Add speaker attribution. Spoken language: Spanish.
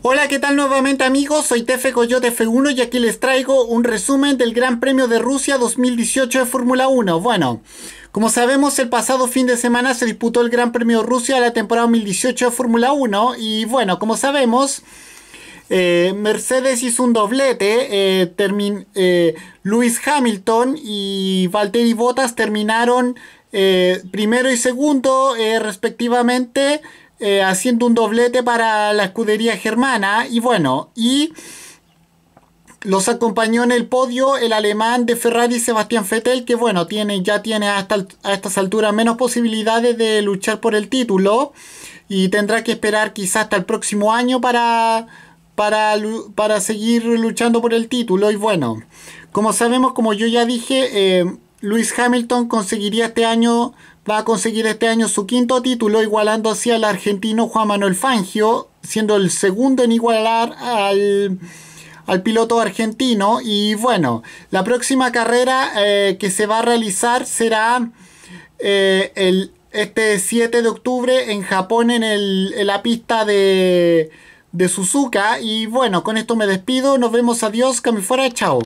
Speaker 1: Hola, ¿qué tal nuevamente amigos? Soy Tefe Coyote F1 y aquí les traigo un resumen del Gran Premio de Rusia 2018 de Fórmula 1. Bueno, como sabemos el pasado fin de semana se disputó el Gran Premio de Rusia de la temporada 2018 de Fórmula 1 y bueno, como sabemos... Eh, Mercedes hizo un doblete, eh, eh, Luis Hamilton y Valtteri Bottas terminaron primero y segundo respectivamente eh, haciendo un doblete para la escudería germana. Y bueno, y los acompañó en el podio el alemán de Ferrari Sebastián Fettel. que bueno, tiene, ya tiene hasta, a estas alturas menos posibilidades de luchar por el título y tendrá que esperar quizás hasta el próximo año para, para, para seguir luchando por el título. Y bueno, como sabemos, como yo ya dije, eh, Luis Hamilton conseguiría este año va a conseguir este año su quinto título, igualando así al argentino Juan Manuel Fangio, siendo el segundo en igualar al, piloto argentino. Y bueno, la próxima carrera eh, que se va a realizar será eh, el, este 7 de octubre en Japón, en, la pista de, de Suzuka. Y bueno, con esto me despido. Nos vemos. Adiós. Que me fuera. Chao.